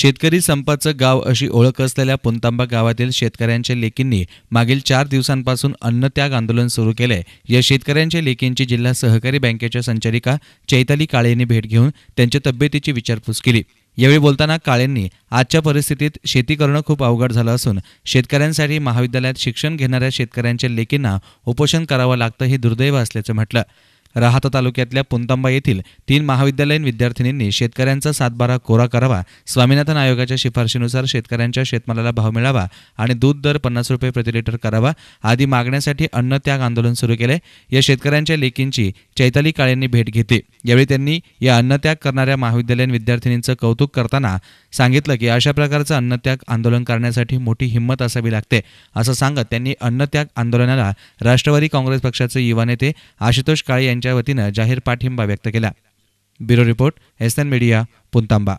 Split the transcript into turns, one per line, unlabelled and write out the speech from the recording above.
शेतकरी संपाचं गाव अशी ओळख असलेल्या पुंतांबा गावातील शेतकऱ्यांच्या लेकींनी मागील चार दिवसांपासून अन्नत्याग आंदोलन सुरू केले या शेतकऱ्यांच्या लेकींची जिल्हा सहकारी बँकेच्या संचालिका चैताली काळे यांनी भेट घेऊन त्यांच्या तब्येतीची विचारपूस केली यावेळी बोलताना काळेंनी आजच्या परिस्थितीत शेती करणं खूप अवघड झालं असून शेतकऱ्यांसाठी महाविद्यालयात शिक्षण घेणाऱ्या शेतकऱ्यांच्या लेकींना उपोषण करावं लागतं हे दुर्दैव असल्याचं म्हटलं राहाता तालुक्यातल्या पुंतंबा येथील तीन महाविद्यालयीन विद्यार्थिनींनी शेतकऱ्यांचा सातबारा कोरा करावा स्वामीनाथन आयोगाच्या शिफारशीनुसार शेतकऱ्यांच्या शेतमालाला भाव मिळावा आणि दूध दर पन्नास रुपये प्रतिलिटर करावा आदी मागण्यासाठी अन्न त्याग आंदोलन सुरू केले या शेतकऱ्यांच्या लेकींची चैताली काळेंनी भेट घेतली यावेळी त्यांनी या अन्नत्याग करणाऱ्या महाविद्यालयीन विद्यार्थिनींचं कौतुक करताना सांगितलं की अशा प्रकारचं अन्नत्याग आंदोलन करण्यासाठी मोठी हिंमत असावी लागते असं सांगत त्यांनी अन्नत्याग आंदोलनाला राष्ट्रवादी काँग्रेस पक्षाचे युवा नेते आशुतोष काळे यांनी यांच्या वतीनं जाहीर पाठिंबा व्यक्त केला ब्युरो रिपोर्ट एस मीडिया पुंतांबा